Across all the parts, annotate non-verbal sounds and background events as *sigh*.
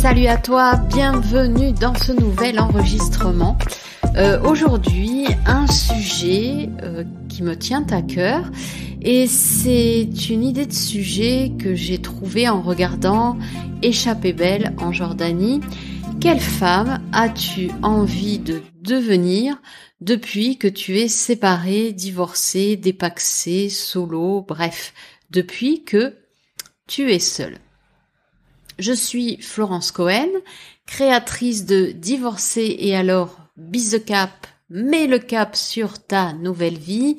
Salut à toi, bienvenue dans ce nouvel enregistrement. Euh, aujourd'hui, un sujet euh, qui me tient à cœur et c'est une idée de sujet que j'ai trouvée en regardant Échappée belle en Jordanie. Quelle femme as-tu envie de devenir depuis que tu es séparée, divorcée, dépaxée, solo, bref, depuis que tu es seule je suis Florence Cohen, créatrice de Divorcer et alors Bise mets le cap sur ta nouvelle vie,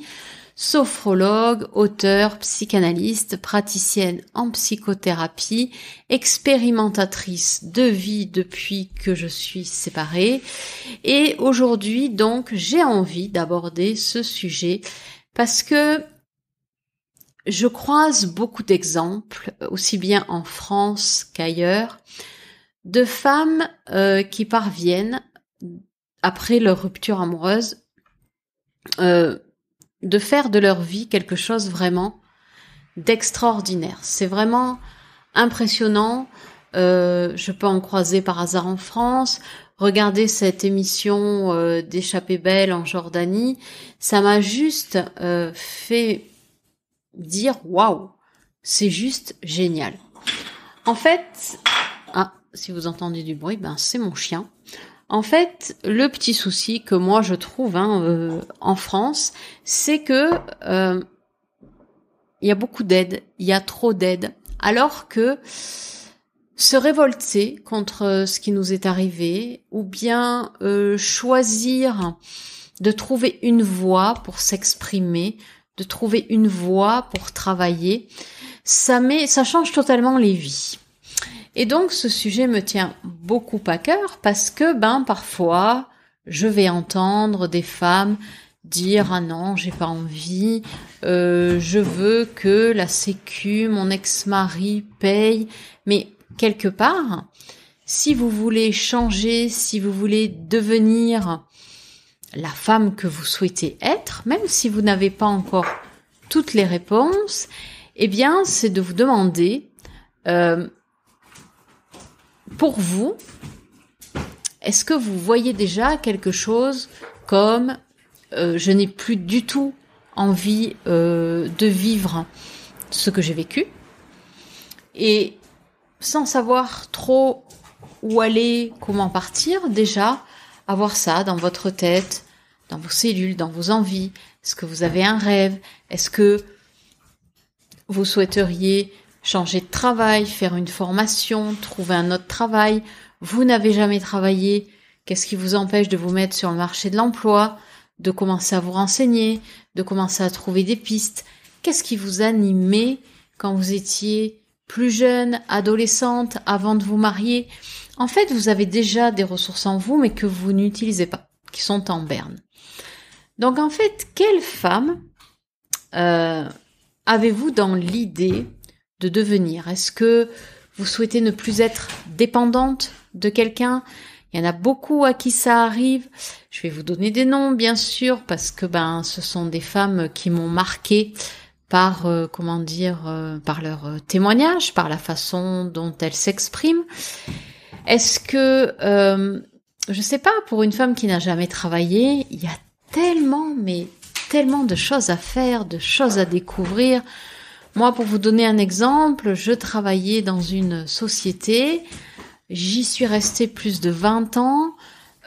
sophrologue, auteur, psychanalyste, praticienne en psychothérapie, expérimentatrice de vie depuis que je suis séparée. Et aujourd'hui donc j'ai envie d'aborder ce sujet parce que je croise beaucoup d'exemples, euh, aussi bien en France qu'ailleurs, de femmes euh, qui parviennent, après leur rupture amoureuse, euh, de faire de leur vie quelque chose vraiment d'extraordinaire. C'est vraiment impressionnant. je peux en croiser par hasard en France. Regardez cette émission d'échappée belle en Jordanie, ça m'a juste fait dire waouh, c'est juste génial. En fait, ah, si vous entendez du bruit, ben c'est mon chien. En fait, le petit souci que moi je trouve hein, euh, en France, c'est que euh, il y a beaucoup d'aide, il y a trop d'aide, alors que se révolter contre euh, ce qui nous est arrivé, ou bien choisir de trouver une voie pour s'exprimer, de trouver une voie pour travailler, ça met, ça change totalement les vies. Et donc ce sujet me tient beaucoup à cœur parce que ben parfois je vais entendre des femmes dire ah non j'ai pas envie euh, je veux que la sécu mon ex-mari paye mais quelque part si vous voulez changer si vous voulez devenir la femme que vous souhaitez être, même si vous n'avez pas encore toutes les réponses, eh bien, c'est de vous demander, euh, pour vous, est-ce que vous voyez déjà quelque chose comme euh, je n'ai plus du tout envie euh, de vivre ce que j'ai vécu et sans savoir trop où aller, comment partir, déjà, avoir ça dans votre tête, dans vos cellules, dans vos envies. Est-ce que vous avez un rêve Est-ce que vous souhaiteriez changer de travail, faire une formation, trouver un autre travail Vous n'avez jamais travaillé. Qu'est-ce qui vous empêche de vous mettre sur le marché de l'emploi, de commencer à vous renseigner, de commencer à trouver des pistes Qu'est-ce qui vous animait quand vous étiez plus jeune, adolescente, avant de vous marier en fait, vous avez déjà des ressources en vous, mais que vous n'utilisez pas, qui sont en berne. Donc en fait, quelle femme euh, avez-vous dans l'idée de devenir Est-ce que vous souhaitez ne plus être dépendante de quelqu'un il y en a beaucoup à qui ça arrive. Je vais vous donner des noms, bien sûr, parce que ben ce sont des femmes qui m'ont marqué par euh, comment dire euh, par leur témoignage, par la façon dont elles s'expriment. Est-ce que, euh, je sais pas, pour une femme qui n'a jamais travaillé, il y a tellement, mais tellement de choses à faire, de choses à découvrir. Moi, pour vous donner un exemple, je travaillais dans une société, j'y suis restée plus de 20 ans.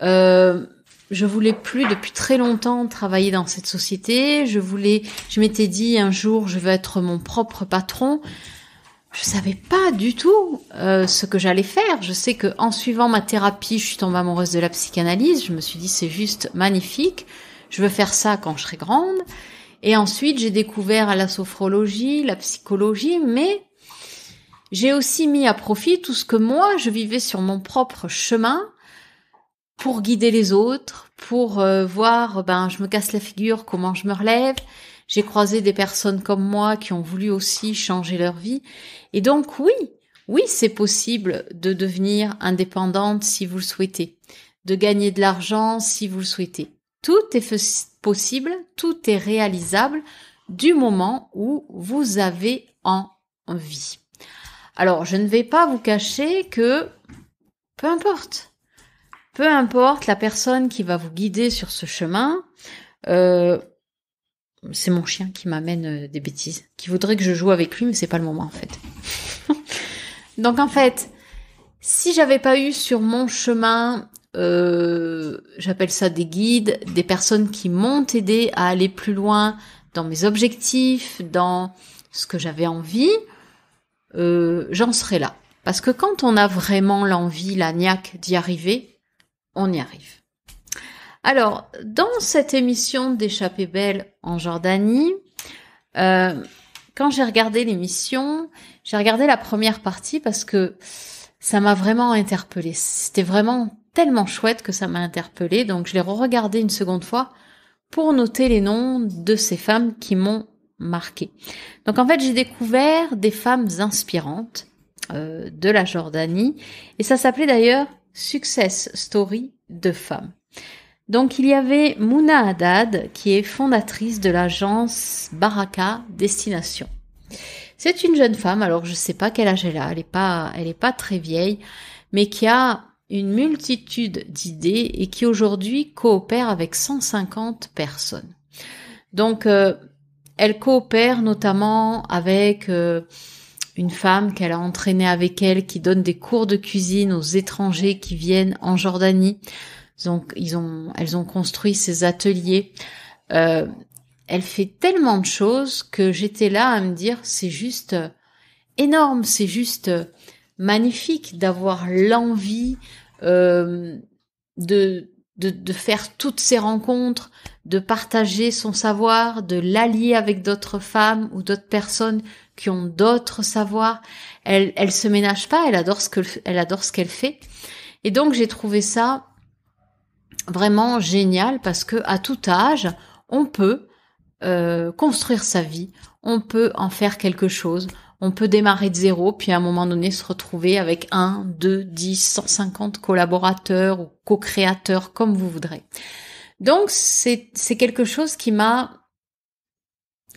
Euh, je voulais plus depuis très longtemps travailler dans cette société. Je voulais, je m'étais dit un jour, je vais être mon propre patron je savais pas du tout euh, ce que j'allais faire. Je sais que en suivant ma thérapie, je suis tombée amoureuse de la psychanalyse. Je me suis dit c'est juste magnifique. Je veux faire ça quand je serai grande. Et ensuite, j'ai découvert la sophrologie, la psychologie, mais j'ai aussi mis à profit tout ce que moi je vivais sur mon propre chemin pour guider les autres, pour euh, voir ben je me casse la figure, comment je me relève. J'ai croisé des personnes comme moi qui ont voulu aussi changer leur vie. Et donc oui, oui, c'est possible de devenir indépendante si vous le souhaitez, de gagner de l'argent si vous le souhaitez. Tout est possible, tout est réalisable du moment où vous avez envie. Alors, je ne vais pas vous cacher que peu importe, peu importe la personne qui va vous guider sur ce chemin, euh, c'est mon chien qui m'amène euh, des bêtises, qui voudrait que je joue avec lui, mais c'est pas le moment en fait. *laughs* Donc en fait, si j'avais pas eu sur mon chemin, euh, j'appelle ça des guides, des personnes qui m'ont aidé à aller plus loin dans mes objectifs, dans ce que j'avais envie, euh, j'en serais là. Parce que quand on a vraiment l'envie, la niaque d'y arriver, on y arrive. Alors, dans cette émission d'échappée belle en Jordanie, euh, quand j'ai regardé l'émission, j'ai regardé la première partie parce que ça m'a vraiment interpellée. C'était vraiment tellement chouette que ça m'a interpellée, donc je l'ai regardé une seconde fois pour noter les noms de ces femmes qui m'ont marquée. Donc en fait, j'ai découvert des femmes inspirantes euh, de la Jordanie, et ça s'appelait d'ailleurs Success Story de femmes. Donc il y avait Mouna Haddad qui est fondatrice de l'agence Baraka Destination. C'est une jeune femme, alors je ne sais pas quel âge elle a, elle n'est pas, est pas très vieille, mais qui a une multitude d'idées et qui aujourd'hui coopère avec 150 personnes. Donc euh, elle coopère notamment avec euh, une femme qu'elle a entraînée avec elle qui donne des cours de cuisine aux étrangers qui viennent en Jordanie. Ils elles ont construit ces ateliers. Euh, elle fait tellement de choses que j'étais là à me dire c'est juste euh, énorme, c'est juste euh, magnifique d'avoir l'envie de, de, faire toutes ces rencontres, de partager son savoir, de l'allier avec d'autres femmes ou d'autres personnes qui ont d'autres savoirs. Elle, elle se ménage pas, elle adore ce que, elle adore ce qu'elle fait. Et donc j'ai trouvé ça vraiment génial parce que à tout âge, on peut euh, construire sa vie, on peut en faire quelque chose, on peut démarrer de zéro, puis à un moment donné se retrouver avec 1, 2, 10, 150 collaborateurs ou co-créateurs, comme vous voudrez. Donc c'est quelque chose qui m'a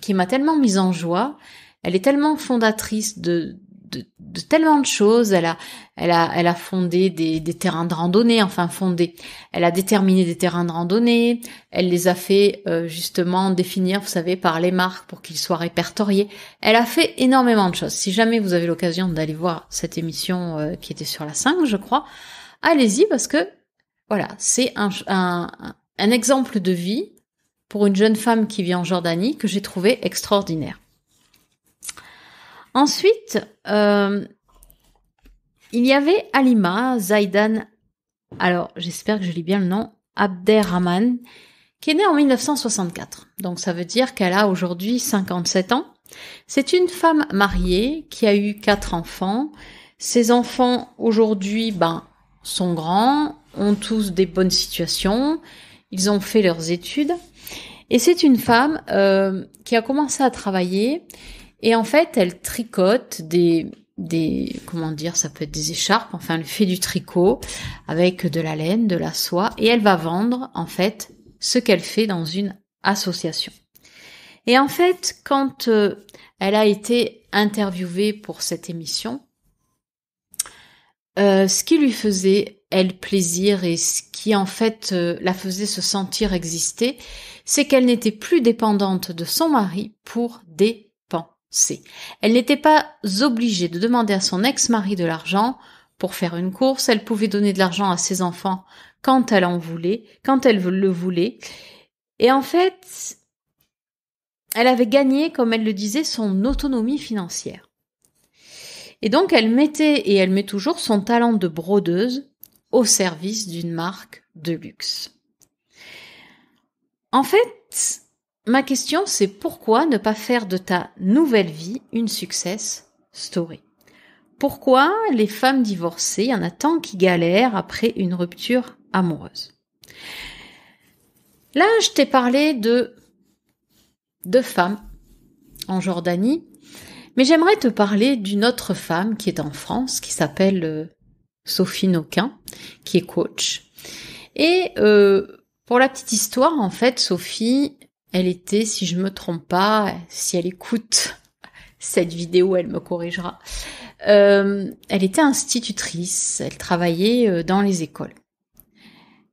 qui m'a tellement mise en joie. Elle est tellement fondatrice de, de, de, tellement de choses. Elle a, elle a, elle a fondé des, terrains de randonnée, enfin fondé. Elle a déterminé des terrains de randonnée. Elle les a fait euh, justement définir, vous savez, par les marques pour qu'ils soient répertoriés. Elle a fait énormément de choses. Si jamais vous avez l'occasion d'aller voir cette émission euh, qui était sur la 5, je crois, allez-y parce que voilà, c'est un exemple de vie pour une jeune femme qui vit en Jordanie que j'ai trouvé extraordinaire. Ensuite, euh, il y avait Alima Zaidan, alors j'espère que je lis bien le nom, Abderrahman, qui est née en 1964. Donc ça veut dire qu'elle a aujourd'hui 57 ans. C'est une femme mariée qui a eu quatre enfants. Ses enfants aujourd'hui ben, sont grands, ont tous des bonnes situations, ils ont fait leurs études. Et c'est une femme euh, qui a commencé à travailler et en fait, elle tricote des des comment dire ça peut être des écharpes enfin elle fait du tricot avec de la laine de la soie et elle va vendre en fait ce qu'elle fait dans une association et en fait quand euh, elle a été interviewée pour cette émission euh, ce qui lui faisait elle plaisir et ce qui en fait euh, la faisait se sentir exister c'est qu'elle n'était plus dépendante de son mari pour des C. Elle n'était pas obligée de demander à son ex-mari de l'argent pour faire une course, elle pouvait donner de l'argent à ses enfants quand elle en voulait, quand elle le voulait. Et en fait, elle avait gagné, comme elle le disait, son autonomie financière. Et donc elle mettait, et elle met toujours, son talent de brodeuse au service d'une marque de luxe. En fait, Ma question, c'est pourquoi ne pas faire de ta nouvelle vie une success story Pourquoi les femmes divorcées, il y en a tant qui galèrent après une rupture amoureuse Là, je t'ai parlé de deux femmes en Jordanie, mais j'aimerais te parler d'une autre femme qui est en France, qui s'appelle euh, Sophie Noquin, qui est coach. Et euh, pour la petite histoire, en fait, Sophie, elle était, si je me trompe pas, si elle écoute *laughs* cette vidéo, elle me corrigera. Euh, elle était institutrice, elle travaillait euh, dans les écoles.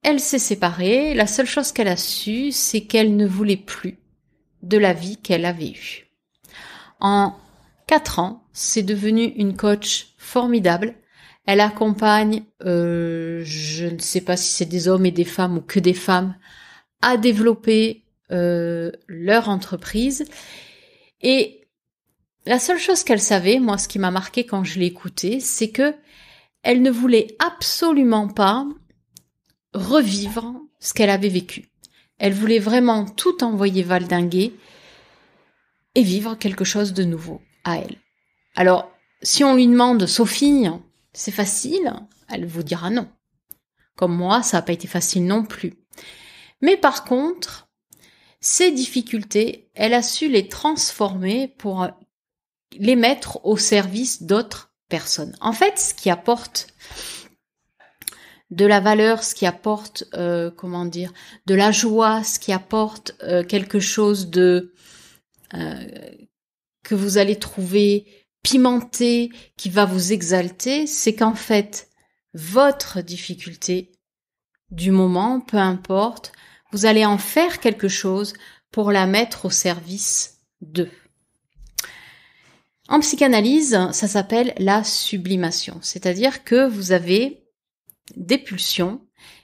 Elle s'est séparée, la seule chose qu'elle a su, c'est qu'elle ne voulait plus de la vie qu'elle avait eue. En quatre ans, c'est devenue une coach formidable. Elle accompagne, euh, je ne sais pas si c'est des hommes et des femmes ou que des femmes, à développer euh, leur entreprise. Et la seule chose qu'elle savait, moi, ce qui m'a marqué quand je l'ai écoutée, c'est que elle ne voulait absolument pas revivre ce qu'elle avait vécu. Elle voulait vraiment tout envoyer valdinguer et vivre quelque chose de nouveau à elle. Alors, si on lui demande Sophie, c'est facile, elle vous dira non. Comme moi, ça n'a pas été facile non plus. Mais par contre, ces difficultés, elle a su les transformer pour euh, les mettre au service d'autres personnes. En fait, ce qui apporte de la valeur, ce qui apporte, euh, comment dire, de la joie, ce qui apporte euh, quelque chose de que vous allez trouver pimenté, qui va vous exalter, c'est qu'en fait, votre difficulté du moment, peu importe, vous allez en faire quelque chose pour la mettre au service d'eux. En psychanalyse, ça s'appelle la sublimation, c'est-à-dire que vous avez des pulsions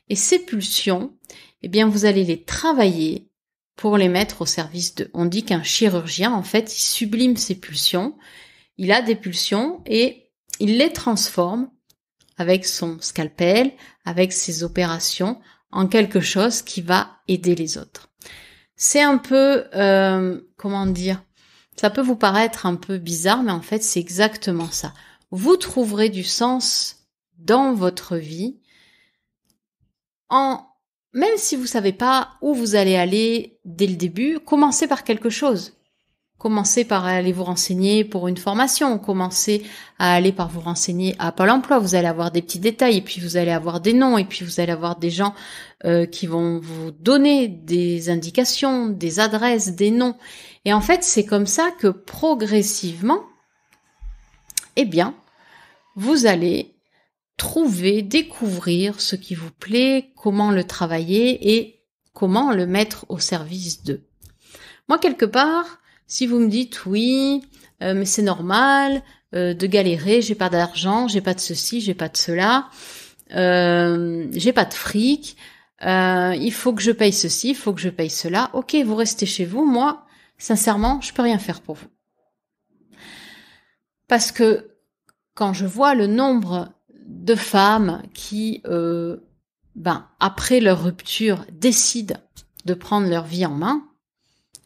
et ces pulsions, eh bien, vous allez les travailler pour les mettre au service d'eux. On dit qu'un chirurgien, en fait, il sublime ses pulsions, il a des pulsions et il les transforme avec son scalpel, avec ses opérations, en quelque chose qui va aider les autres. C'est un peu, euh, comment dire, ça peut vous paraître un peu bizarre, mais en fait c'est exactement ça. Vous trouverez du sens dans votre vie en même si vous savez pas où vous allez aller dès le début, commencez par quelque chose. Commencez par aller vous renseigner pour une formation, commencez à aller par vous renseigner à Pôle Emploi. Vous allez avoir des petits détails, et puis vous allez avoir des noms, et puis vous allez avoir des gens euh, qui vont vous donner des indications, des adresses, des noms. Et en fait, c'est comme ça que progressivement, eh bien, vous allez trouver, découvrir ce qui vous plaît, comment le travailler et comment le mettre au service d'eux. Moi, quelque part, si vous me dites oui, euh, mais c'est normal euh, de galérer, j'ai pas d'argent, j'ai pas de ceci, j'ai pas de cela, euh, j'ai pas de fric, il faut que je paye ceci, il faut que je paye cela. Ok, vous restez chez vous, moi, sincèrement, je peux rien faire pour vous. Parce que quand je vois le nombre de femmes qui, ben, après leur rupture, décident de prendre leur vie en main,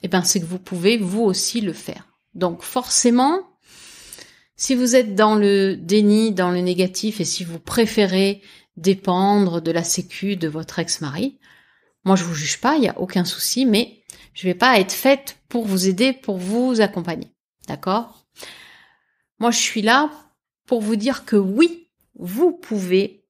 eh ben, c'est que vous pouvez vous aussi le faire. Donc forcément, si vous êtes dans le déni, dans le négatif, et si vous préférez dépendre de la sécu de votre ex-mari, moi je vous juge pas, il n'y a aucun souci, mais je vais pas être faite pour vous aider, pour vous accompagner. D'accord Moi je suis là pour vous dire que oui, vous pouvez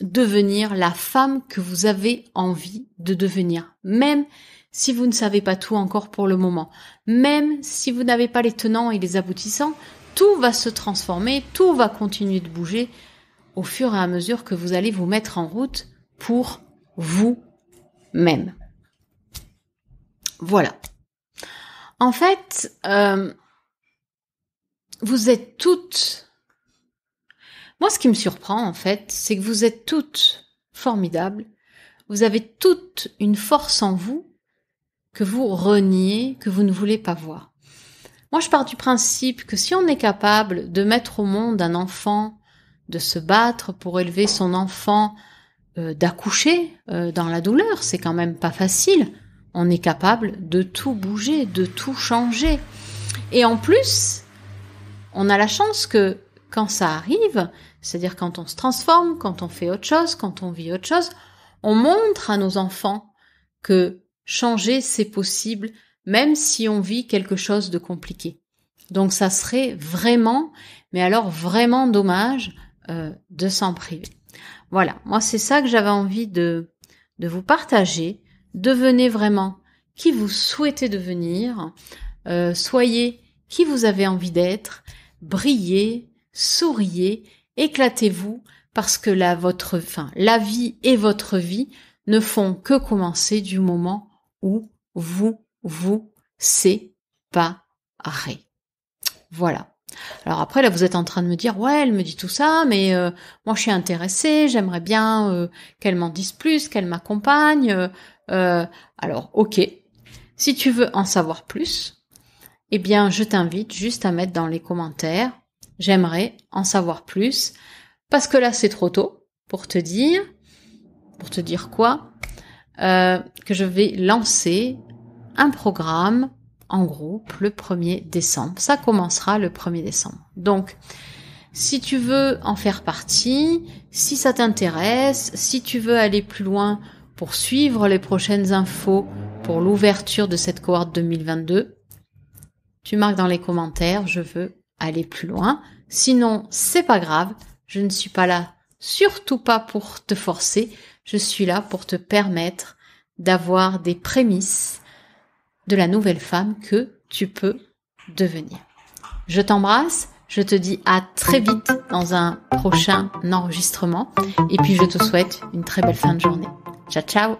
devenir la femme que vous avez envie de devenir, même si vous ne savez pas tout encore pour le moment. Même si vous n'avez pas les tenants et les aboutissants, tout va se transformer, tout va continuer de bouger au fur et à mesure que vous allez vous mettre en route pour vous-même. Voilà. En fait, euh, vous êtes toutes... Moi, ce qui me surprend, en fait, c'est que vous êtes toutes formidables. Vous avez toutes une force en vous que vous reniez, que vous ne voulez pas voir. Moi, je pars du principe que si on est capable de mettre au monde un enfant, de se battre pour élever son enfant, euh, d'accoucher euh, dans la douleur, c'est quand même pas facile. On est capable de tout bouger, de tout changer. Et en plus, on a la chance que quand ça arrive, c'est-à-dire quand on se transforme, quand on fait autre chose, quand on vit autre chose, on montre à nos enfants que Changer, c'est possible, même si on vit quelque chose de compliqué. Donc ça serait vraiment, mais alors vraiment dommage euh, de s'en priver. Voilà, moi c'est ça que j'avais envie de, de vous partager. Devenez vraiment qui vous souhaitez devenir, euh, soyez qui vous avez envie d'être, brillez, souriez, éclatez-vous, parce que la, votre, enfin, la vie et votre vie ne font que commencer du moment où vous vous séparez. Voilà. Alors après, là, vous êtes en train de me dire, ouais, elle me dit tout ça, mais euh, moi, je suis intéressée, j'aimerais bien euh, qu'elle m'en dise plus, qu'elle m'accompagne. Euh, alors, ok, si tu veux en savoir plus, eh bien, je t'invite juste à mettre dans les commentaires, j'aimerais en savoir plus, parce que là, c'est trop tôt pour te dire, pour te dire quoi euh, que je vais lancer un programme en groupe le 1er décembre. Ça commencera le 1er décembre. Donc, si tu veux en faire partie, si ça t'intéresse, si tu veux aller plus loin pour suivre les prochaines infos pour l'ouverture de cette cohorte 2022, tu marques dans les commentaires, je veux aller plus loin. Sinon, c'est pas grave, je ne suis pas là, surtout pas pour te forcer je suis là pour te permettre d'avoir des prémices de la nouvelle femme que tu peux devenir. Je t'embrasse, je te dis à très vite dans un prochain enregistrement et puis je te souhaite une très belle fin de journée. Ciao ciao